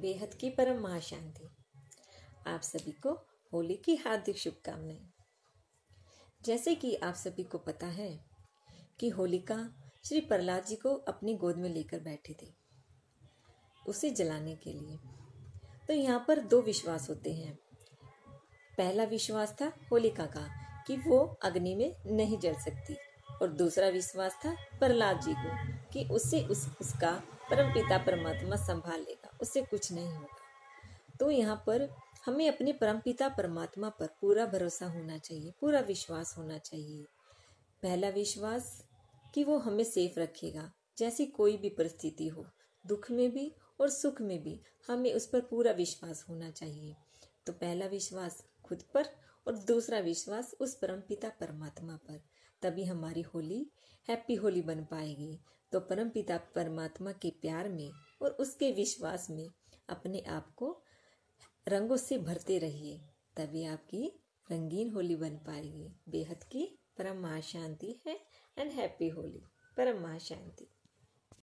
बेहद की परम महाशांति आप सभी को होली की हार्दिक शुभकामनाएं जैसे कि आप सभी को पता है कि होलिका श्री प्रहलाद जी को अपनी गोद में लेकर बैठी थी उसे जलाने के लिए तो यहाँ पर दो विश्वास होते हैं पहला विश्वास था होलिका का कि वो अग्नि में नहीं जल सकती और दूसरा विश्वास था प्रहलाद जी को कि उसे उस उसका परम पिता परमात्मा संभाल लेगा उससे कुछ नहीं होगा तो यहाँ पर हमें अपने परम पिता परमात्मा पर पूरा भरोसा होना चाहिए पूरा विश्वास होना चाहिए पहला विश्वास कि वो हमें सेफ रखेगा जैसी कोई भी परिस्थिति हो दुख में भी और सुख में भी हमें उस पर पूरा विश्वास होना चाहिए तो पहला विश्वास खुद पर और दूसरा विश्वास उस परम पिता परमात्मा पर तभी हमारी होली हैप्पी होली बन पाएगी तो परम पिता परमात्मा के प्यार में और उसके विश्वास में अपने आप को रंगों से भरते रहिए तभी आपकी रंगीन होली बन पाएगी बेहद की परम महाशांति है एंड हैप्पी होली परम महाशांति